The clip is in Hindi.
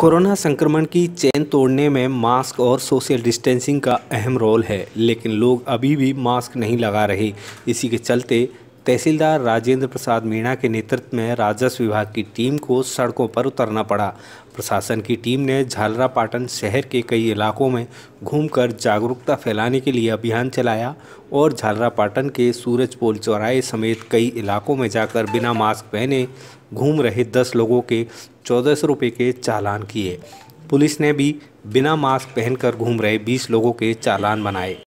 कोरोना संक्रमण की चेन तोड़ने में मास्क और सोशल डिस्टेंसिंग का अहम रोल है लेकिन लोग अभी भी मास्क नहीं लगा रहे इसी के चलते तहसीलदार राजेंद्र प्रसाद मीणा के नेतृत्व में राजस्व विभाग की टीम को सड़कों पर उतरना पड़ा प्रशासन की टीम ने झालरापाटन शहर के कई इलाकों में घूमकर जागरूकता फैलाने के लिए अभियान चलाया और झालरापाटन के सूरजपोल चौराहे समेत कई इलाकों में जाकर बिना मास्क पहने घूम रहे दस लोगों के चौदह सौ रुपये के चालान किए पुलिस ने भी बिना मास्क पहनकर घूम रहे बीस लोगों के चालान बनाए